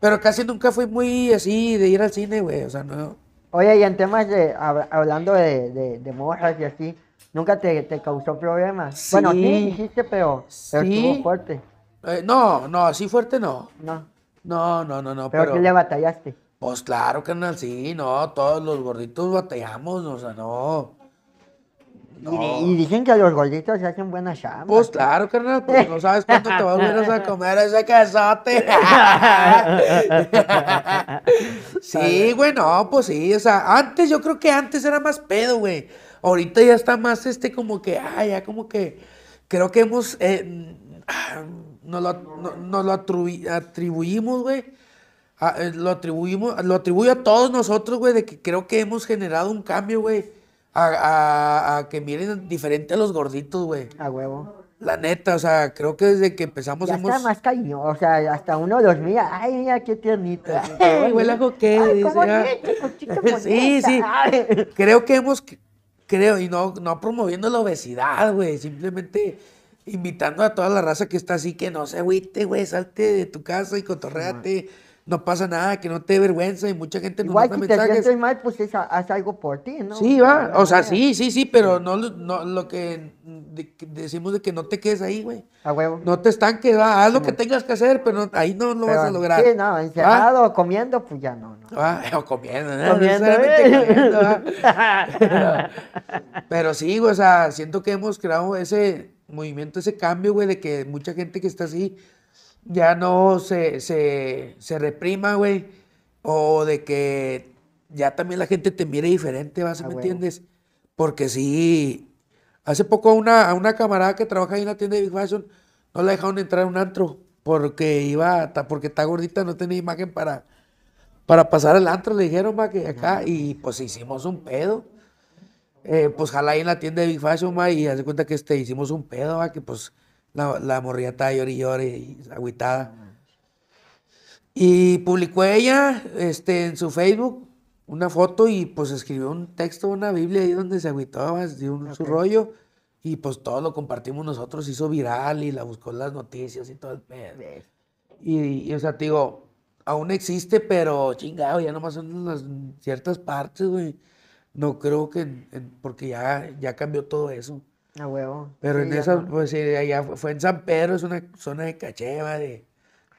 Pero casi nunca fui muy así de ir al cine, güey, o sea, no. Oye, y en temas de, hablando de, de, morras y así, ¿nunca te, causó problemas? Bueno, sí, hiciste, pero, estuvo fuerte. Eh, no, no, así fuerte no. No. No, no, no, no. ¿Pero, pero... que le batallaste? Pues claro, no sí, no, todos los gorditos batallamos, o sea, no. Y, y, dicen que los gorditos se hacen buena chamba. Pues claro, carnal, pues no sabes cuánto te vas a a comer ese quesote. sí, güey, no, pues sí. O sea, antes yo creo que antes era más pedo, güey. Ahorita ya está más este como que, ah, ya como que creo que hemos, eh, mm, nos lo, no, lo atribuimos, güey. Ah, eh, lo atribuimos, lo atribuyo a todos nosotros, güey, de que creo que hemos generado un cambio, güey a, a, a que miren diferente a los gorditos, güey. A huevo. La neta, o sea, creo que desde que empezamos ya está más cariño, o sea, hasta uno los mira, ay, mira qué tiernito. Ay, huele a sí, sí. Creo que hemos, creo, y no, no promoviendo la obesidad, güey, simplemente invitando a toda la raza que está así, que no se agüite, güey, salte de tu casa y cotorreate no pasa nada, que no te dé vergüenza y mucha gente nos manda si te mal, pues haz algo por ti, ¿no? Sí, va, o sea, sí, sí, sí, pero no, lo que decimos de que no te quedes ahí, güey. A huevo. No te estanques, va, haz lo que tengas que hacer, pero ahí no lo vas a lograr. Sí, no, encerrado o comiendo, pues ya no, no. Ah, o comiendo, ¿no? pero, ¿eh? pero sí, güey, o sea, siento que hemos creado ese movimiento, ese cambio, güey, de que mucha gente que está así ya no se, se, reprima, güey, o de que ya también la gente te mire diferente, vas, ¿me entiendes? Porque sí, hace poco a una, una camarada que trabaja ahí en la tienda de Big Fashion, no la dejaron entrar a un antro porque iba, porque está gordita, no tenía imagen para, para pasar al antro, le dijeron, va, que acá, y pues hicimos un pedo. Eh, pues jala ahí en la tienda de Big Fashion, y hace cuenta que este, hicimos un pedo, que pues la, la y y llori, Y publicó ella este, en su Facebook una foto y pues escribió un texto, una Biblia ahí donde se aguitaba un, su rollo. Y pues todo lo compartimos nosotros, hizo viral y la buscó en las noticias y todo el Y, o sea, te digo, aún existe, pero chingado, ya nomás son en las ciertas partes, güey. No creo que, porque ya, ya cambió todo eso. A huevo. Pero en esa, pues sí, allá fue, en San Pedro, es una zona de cacheva, de,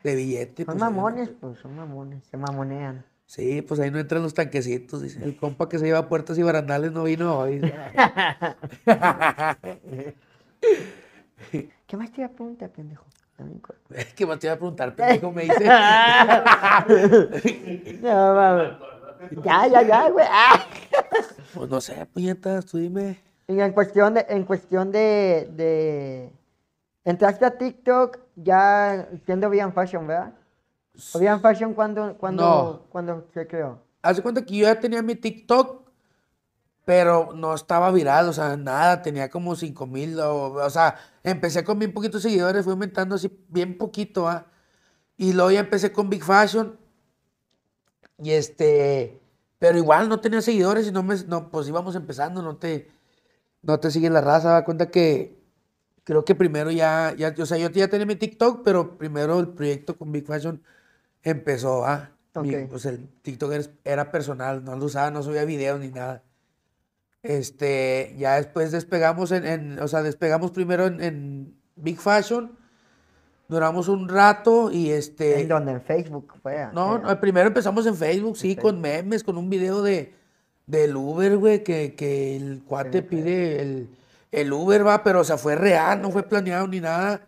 de billete. Son pues, mamones, pues son mamones, se mamonean. Sí, pues ahí no entran los tanquecitos, dice. El compa que se lleva puertas y barandales no vino hoy. ¿Qué más te iba a preguntar, pendejo? ¿Qué más te iba a preguntar, pendejo, me dice. no, mames. Ya, ya, ya, güey. pues no sé, puñetas, tú dime. Y en cuestión de, en cuestión de, de, entraste a TikTok ya siendo bien Fashion, ¿verdad? ¿O Fashion cuando, cuando, cuando se creó? Hace cuenta que yo ya tenía mi TikTok, pero no estaba viral, o sea, nada, tenía como 5 mil, o, sea, empecé con bien poquitos seguidores, fui aumentando así bien poquito, ¿ah? Y luego ya empecé con Big Fashion, y este, pero igual no tenía seguidores y no me, no, pues íbamos empezando, no te, no te siguen la raza, da cuenta que creo que primero ya, ya, o sea, yo ya tenía mi TikTok, pero primero el proyecto con Big Fashion empezó, ¿ah? Okay. pues el TikTok era, personal, no lo usaba, no subía videos ni nada. Este, ya después despegamos en, o sea, despegamos primero en, Big Fashion, duramos un rato y este... ¿En donde? En Facebook, ah, fue. No, primero empezamos en Facebook, sí, con memes, con un video de del Uber, güey, que, el cuate pide el, el, Uber, va, pero o sea, fue real, no fue planeado ni nada.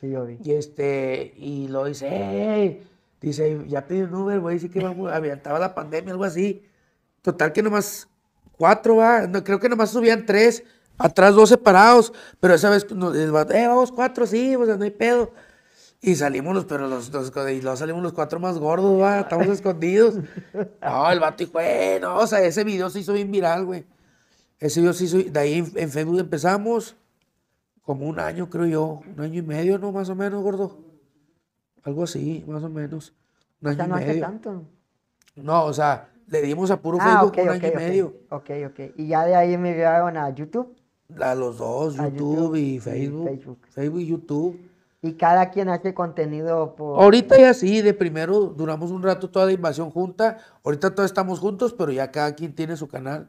Sí, yo vi. Y este, y lo dice, dice, ya pide un Uber, güey, dice que vamos, aviantaba la pandemia, algo así. Total que nomás cuatro, va, no, creo que nomás subían tres, atrás dos separados, pero esa vez, eh, vamos cuatro, sí, o sea, no hay pedo. Y salimos los, pero los, los, salimos los cuatro más gordos, va, estamos escondidos. No, el vato dijo, bueno, eh, o sea, ese video se hizo bien viral, güey. Ese video se hizo, de ahí en Facebook empezamos como un año, creo yo, un año y medio, ¿no? Más o menos, gordo. Algo así, más o menos. Un no y tanto. No, o sea, le dimos a puro ah, Facebook un año y medio. Ok, ok. ¿Y ya de ahí me llevaron a YouTube? A los dos, YouTube, y Facebook. Facebook y YouTube y cada quien hace contenido por... Ahorita ya sí, de primero duramos un rato toda la invasión junta, ahorita todos estamos juntos, pero ya cada quien tiene su canal.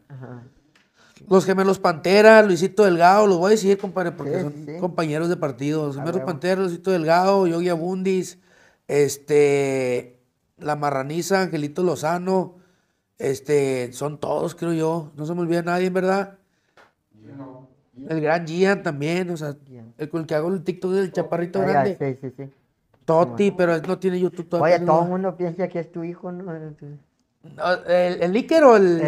Los gemelos Pantera, Luisito Delgado, los voy a decir, compadre, porque son compañeros de partido. Los gemelos Pantera, Luisito Delgado, Yogi Abundis, este, La Marraniza, Angelito Lozano, este, son todos, creo yo. No se me olvida nadie, verdad. El gran Gian también, o sea, el, el que hago el TikTok del chaparrito grande. Sí, sí, sí. Toti, pero él no tiene YouTube todavía. Oye, todo el mundo piensa que es tu hijo, ¿no? ¿El, el Iker o el,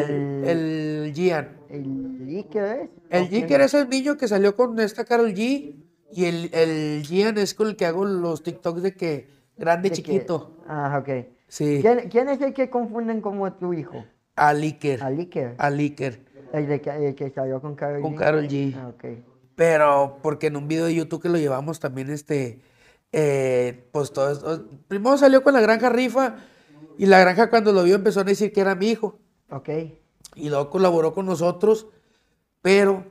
el, Gian? El Iker es. ¿eh? El Iker es el niño que salió con esta Carol G. Y el, el Gian es con el que hago los TikToks de que grande, chiquito. Ah, ok. Sí. ¿Quién, es el que confunden como tu hijo? Al Iker. Al Iker. Al Iker. El, de, el que salió con Carol G. Con Carol G. Ah, ok. Pero porque en un video de YouTube que lo llevamos también, este, eh, pues todo esto. Primero salió con la granja rifa y la granja cuando lo vio empezó a decir que era mi hijo. Ok. Y luego colaboró con nosotros, pero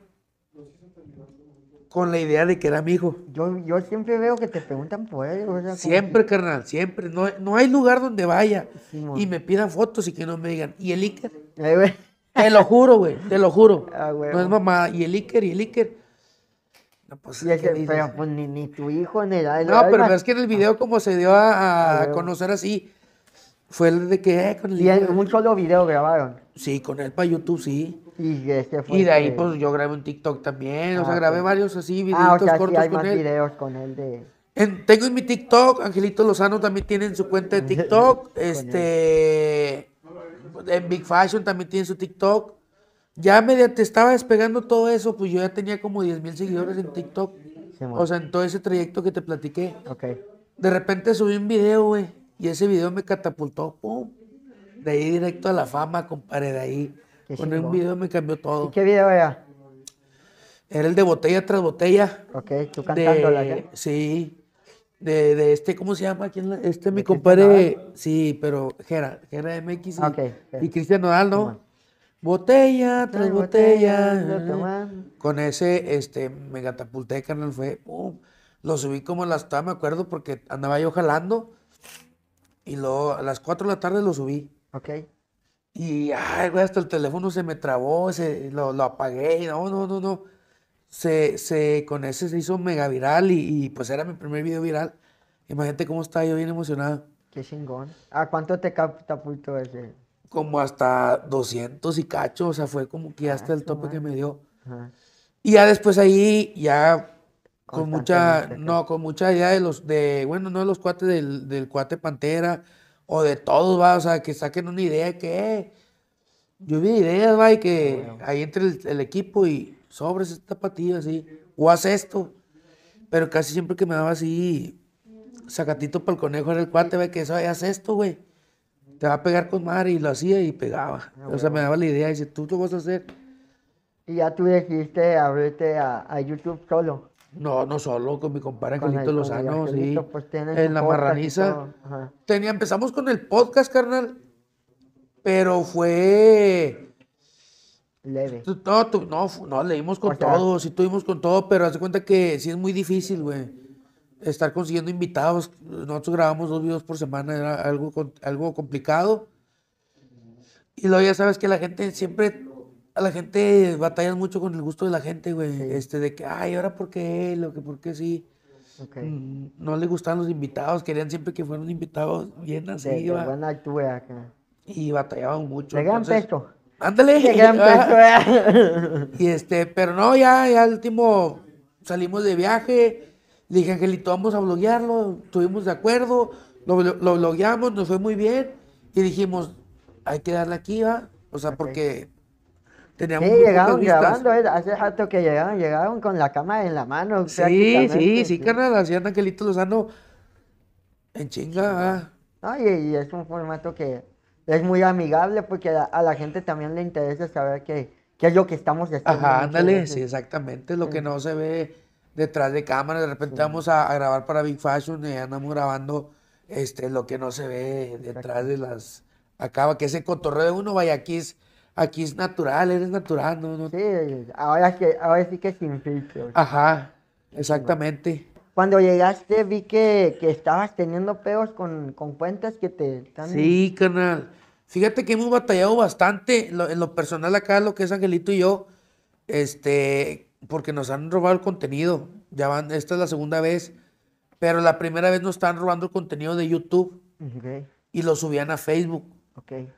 con la idea de que era mi hijo. Yo, yo siempre veo que te preguntan por él. siempre, carnal, siempre. No, hay lugar donde vaya y me pidan fotos y que no me digan, ¿y el Iker? te lo juro, güey, te lo juro. Ah, no es mamá, ¿y el Iker? ¿Y el Iker? Pues, pero pues, ni, ni, tu hijo, ni la, No, pero es que en el video como se dio a, conocer así, fue el de que... Eh, con y en un solo video grabaron. Sí, con él para YouTube, sí. Y, este de ahí, pues, yo grabé un TikTok también, o ah, sea, grabé varios así, ah, videitos cortos hay con más videos con él tengo en mi TikTok, Angelito Lozano también tiene en su cuenta de TikTok, este... En Big Fashion también tiene su TikTok ya mediante estaba despegando todo eso, pues yo ya tenía como 10 mil seguidores en TikTok. o sea, en todo ese trayecto que te platiqué. Ok. De repente subí un video, güey, y ese video me catapultó, pum, de ahí directo a la fama, compadre, de ahí. Con un video me cambió todo. ¿Y qué video era? Era el de botella tras botella. Ok, tú cantándola, de, Sí. De, de, este, ¿cómo se llama? ¿Quién este, mi compadre, sí, pero Gera, Gera MX y, y Cristian Nodal, ¿no? botella tras botella, con ese, este, me catapulté, fue, lo subí como a las, me acuerdo, porque andaba yo jalando, y luego a las 4 de la tarde lo subí. Ok. Y, ay, güey, hasta el teléfono se me trabó, se, lo, lo apagué, no, no, no, no. Se, con ese se hizo mega viral y, pues era mi primer video viral. Imagínate cómo estaba yo bien emocionado. Qué chingón. ¿A cuánto te catapultó ese? como hasta 200 y cacho, o sea, fue como que hasta ah, el tope que me dio. Y ya después ahí, ya con mucha, no, con mucha idea de los, de, bueno, no de los cuates del, cuate Pantera o de todos, va, o sea, que saquen una idea que, eh, yo vi ideas, va, y que ahí entre el, equipo y sobres esta patilla, así, o haz esto. Pero casi siempre que me daba así, sacatito para el conejo era el cuate, ve que eso, haz esto, güey te va a pegar con madre, y lo hacía y pegaba. Ah, o sea, me daba la idea y dice, tú lo vas a hacer. ¿Y ya tú decidiste abrirte a, YouTube solo? No, no solo, con mi compadre Angelito Lozano, pues, en La Marraniza. Tenía, empezamos con el podcast, carnal, pero fue... Leve. No, no, no, leímos con todo, sí tuvimos con todo, pero hace cuenta que sí es muy difícil, güey estar consiguiendo invitados. Nosotros grabamos dos videos por semana, era algo, algo complicado. Y luego ya sabes que la gente siempre, a la gente batalla mucho con el gusto de la gente, güey. Este, de que, ay, ahora por qué él, que por qué sí. Mm, no le gustaban los invitados, querían siempre que fueran invitados bien así. Sí, buena actúa acá. Y batallaban mucho. pecho. Ándale. pecho, Y este, pero no, ya, ya último salimos de viaje dije, Angelito, vamos a bloguearlo, estuvimos de acuerdo, lo, lo blogueamos, nos fue muy bien y dijimos, hay que darle aquí, ¿va? O sea, porque teníamos... Sí, llegaron grabando, eh, hace rato que llegaron, llegaron con la cama en la mano. Sí, sí, sí, carnal, hacían Angelito Lozano en chinga. Ah, y, es un formato que es muy amigable porque a, la gente también le interesa saber qué, qué es lo que estamos haciendo. Ajá, ándale, sí, exactamente, lo que no se ve detrás de cámara. De repente vamos a, grabar para Big Fashion y andamos grabando este, lo que no se ve detrás de las. Acaba que ese cotorreo de uno, vaya, aquí es, aquí es natural, eres natural, ¿no? Sí, ahora, que, ahora sí que sin simple. Ajá, exactamente. Cuando llegaste vi que, estabas teniendo peos con, cuentas que te están... Sí, canal. Fíjate que hemos batallado bastante, en lo personal acá, lo que es Angelito y yo, este, porque nos han robado el contenido. Ya van, esta es la segunda vez, pero la primera vez nos están robando el contenido de YouTube y lo subían a Facebook. Okay.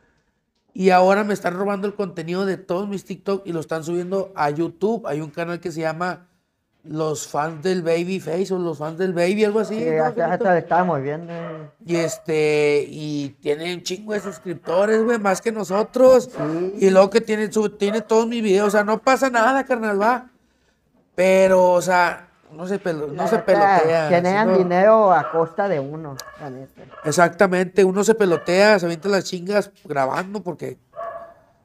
Y ahora me están robando el contenido de todos mis TikTok y lo están subiendo a YouTube. Hay un canal que se llama Los fans del Baby Face o Los fans del Baby, algo así. Sí, está, hasta, le viendo. Y este, y tiene un chingo de suscriptores, güey, más que nosotros. Y luego que tienen tiene todos mis videos. O sea, no pasa nada, carnal, va. Pero, o sea, no se, no se pelotea. Generan dinero a costa de uno, Exactamente, uno se pelotea, se avienta las chingas grabando porque,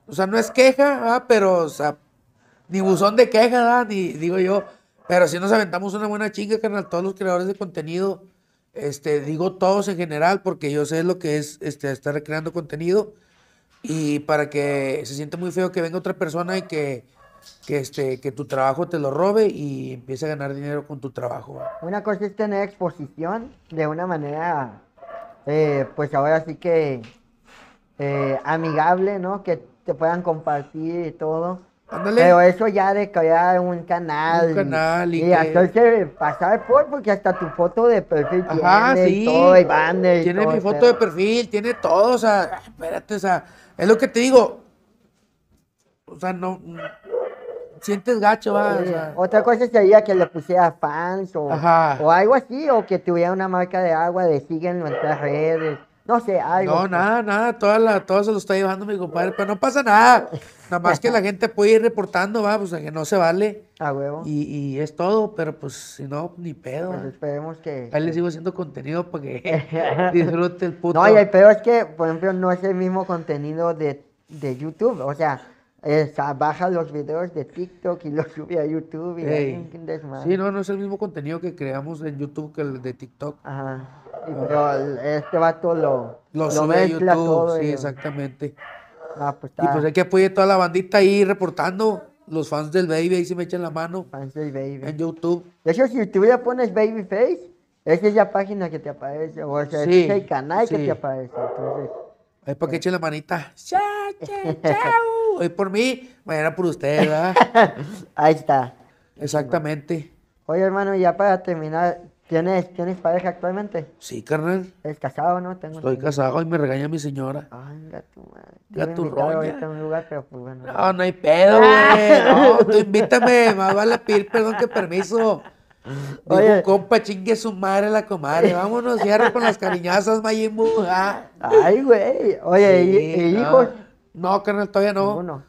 o sea, no es queja, pero, o sea, ni buzón de queja, ni digo yo, pero si nos aventamos una buena chinga, carnal, todos los creadores de contenido, este, digo todos en general, porque yo sé lo que es este, estar creando contenido y para que se siente muy feo que venga otra persona y que que, este, que tu trabajo te lo robe y empiece a ganar dinero con tu trabajo. Una cosa es tener exposición de una manera, eh, pues ahora sí que eh, amigable, ¿no? Que te puedan compartir y todo. Pero eso ya de crear un canal. Un canal y, y que... pasar por, porque hasta tu foto de perfil tiene todo, Tiene mi foto de perfil, tiene todo, o sea, espérate, o sea, es lo que te digo. O sea, no, sientes gacho, va. Otra cosa sería que le pusiera fans o, o, algo así, o que tuviera una marca de agua de siguen nuestras redes. No sé, algo. No, pues. nada, nada, la, todo se lo está llevando mi compadre, pero no pasa nada. Nada más que la gente puede ir reportando, va, pues que no se vale. A huevo. Y, y es todo, pero pues si no, ni pedo. Pues esperemos que. Ahí les sigo haciendo contenido para que disfrute el puto. No, y el pedo es que, por ejemplo, no es el mismo contenido de, de YouTube. O sea, baja los videos de TikTok y los sube a YouTube y Sí, no, no es el mismo contenido que creamos en YouTube que el de TikTok. Ajá. pero este va todo lo, lo sube a YouTube, sí, exactamente. Ah, pues, y pues hay que apoyar toda la bandita ahí reportando. Los fans del Baby ahí se me echan la mano. Fans del Baby. En YouTube. De hecho, si tú ya pones Babyface, esa es la página que te aparece. O sea, es el canal que te aparece. Entonces, ahí para que eh. echen la manita. chao, chao hoy por mí, mañana por usted, ¿verdad? Ahí está. Exactamente. Oye, hermano, ya para terminar, ¿tienes, ¿tienes pareja actualmente? Sí, carnal. ¿Es casado no? Tengo Estoy casado y me regaña mi señora. Ay, gato tu madre. Mira tu ahorita pues, bueno, no, no hay pedo, güey. No, tú invítame. Más vale pedir perdón que permiso. Digo, Oye. compa, chingue su madre la comadre. Vámonos, cierra con las cariñazas, Mayimbu. ¿ah? Ay, güey. Oye, ¿y, hijos? No, carnal, todavía no.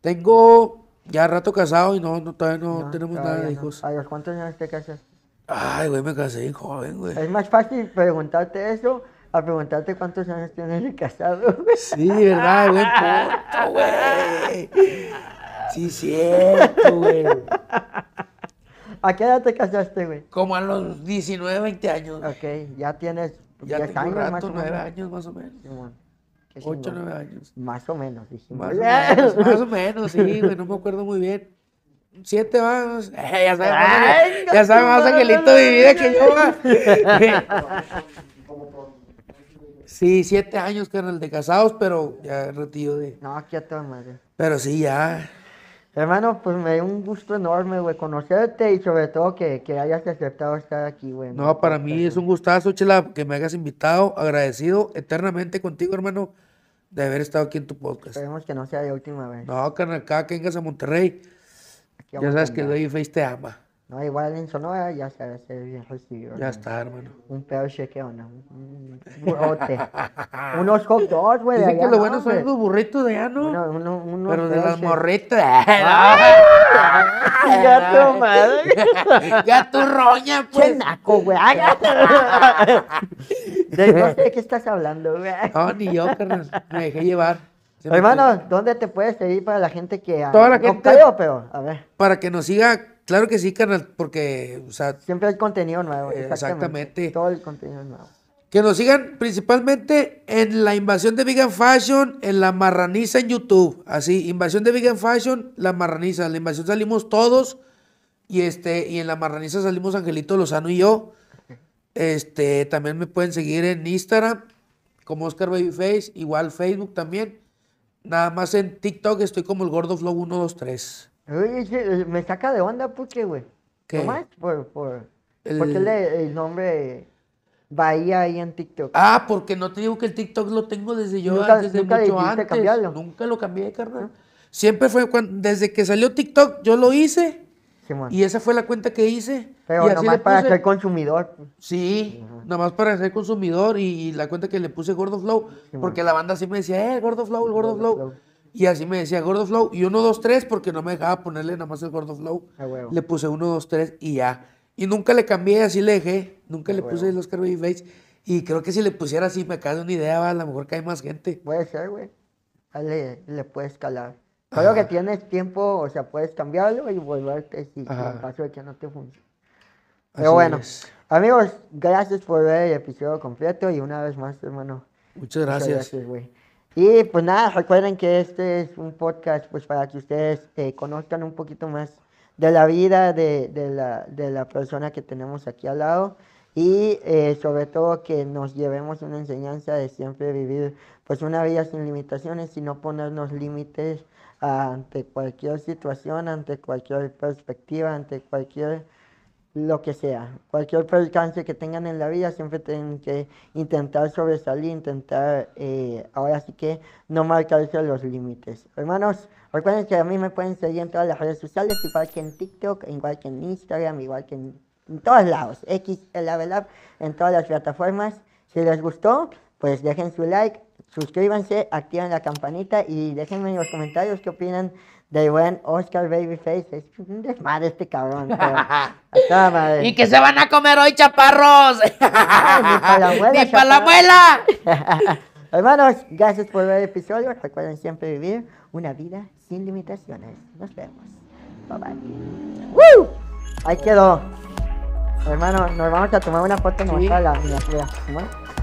Tengo ya rato casado y no, no todavía no, tenemos nada de hijos. Ay, ¿A cuántos años te casas? Ay, güey, me casé joven, güey. Es más fácil preguntarte eso a preguntarte cuántos años tienes de casado. Sí, verdad, buen punto, güey. Sí, cierto, güey. ¿A qué edad te casaste, güey? Como a los 19, 20 años. Ok, ya tienes ya 10 años rato, más o menos. 9 años más o menos. bueno. Ocho, 9 años. Más o menos, dijimos. Más o menos, sí, no me acuerdo muy bien. Siete años ya sabes, ya sabes más angelito de vida que yo. sí, siete años, que el de casados, pero ya retiro de... No, aquí a toda madre. Pero sí, ya, Hermano, pues me dio un gusto enorme, güey, conocerte y sobre todo que, hayas aceptado estar aquí, güey. No, para mí es un gustazo, Chela, que me hayas invitado, agradecido eternamente contigo, hermano, de haber estado aquí en tu podcast. Esperemos que no sea de última vez. No, carnal, acá que vengas a Monterrey, ya sabes que el Face te ama. No, igual en Sonora ya se ve bien recibido. Ya está, hermano. Un peor chequeo, ¿no? Un burrote. unos hot dogs, güey. Dicen que lo bueno son los burritos de allá, ¿no? Pero de las morretas ya tu madre. ya tu roña, pues. Qué naco, güey. de qué estás hablando, güey. No, ni yo, carnal. Me dejé llevar. Hermano, ¿dónde te puedes pedir para la gente que... Ah, Toda la no gente... a ver. Para que nos siga Claro que sí, canal, porque, Siempre hay contenido nuevo. Eh, exactamente. Todo el contenido nuevo. Que nos sigan principalmente en la invasión de Vegan Fashion, en la marraniza en YouTube. Así, invasión de Vegan Fashion, la marraniza. En la invasión salimos todos y, este, y en la marraniza salimos Angelito Lozano y yo. Este, también me pueden seguir en Instagram como Oscar Babyface, igual Facebook también. Nada más en TikTok estoy como el Gordo Flow 123. Eh, me saca de onda, porque güey. ¿Qué? por, el... ¿por qué le, el nombre Bahía ahí en TikTok. Ah, porque no te digo que el TikTok lo tengo desde yo, nunca, desde mucho antes. Nunca lo cambié, carnal. Siempre fue cuando, desde que salió TikTok, yo lo hice. y esa fue la cuenta que hice. Pero nomás para ser consumidor. Sí, nada más nomás para ser consumidor y, la cuenta que le puse Gordo Flow. porque la banda siempre decía, eh, Gordo Flow, Gordo, Flow. Y así me decía Gordo Flow. Y 1, 2, 3, porque no me dejaba ponerle nada más el Gordo Flow. Le puse 1, 2, 3 y ya. Y nunca le cambié, así le dejé. Nunca le puse los el Oscar Babyface. Y creo que si le pusiera así, me cae una idea, a lo mejor cae más gente. Puede ser, güey. Le, le puedes calar. Solo que tienes tiempo, o sea, puedes cambiarlo y volverte si en que no te funciona Pero bueno, amigos, gracias por ver el episodio completo y una vez más, hermano. Muchas gracias. Muchas gracias, güey. Y pues nada, recuerden que este es un podcast pues para que ustedes eh, conozcan un poquito más de la vida de, la, de, la, persona que tenemos aquí al lado y eh, sobre todo que nos llevemos una enseñanza de siempre vivir pues una vida sin limitaciones y no ponernos límites ante cualquier situación, ante cualquier perspectiva, ante cualquier lo que sea, cualquier percance que tengan en la vida, siempre tienen que intentar sobresalir, intentar eh, ahora sí que no marcarse los límites. Hermanos, recuerden que a mí me pueden seguir en todas las redes sociales, igual que en TikTok, igual que en Instagram, igual que en, todos lados, X, en todas las plataformas. Si les gustó, pues dejen su like, suscríbanse, activen la campanita y déjenme en los comentarios qué opinan de buen Oscar oh, Babyface. Es madre este cabrón. ¿Y que se van a comer hoy, chaparros? ni para la abuela. Hermanos, gracias por ver el episodio. Recuerden siempre vivir una vida sin limitaciones. Nos vemos. Bye bye. Ahí quedó. Hermanos, nos vamos a tomar una foto en sí.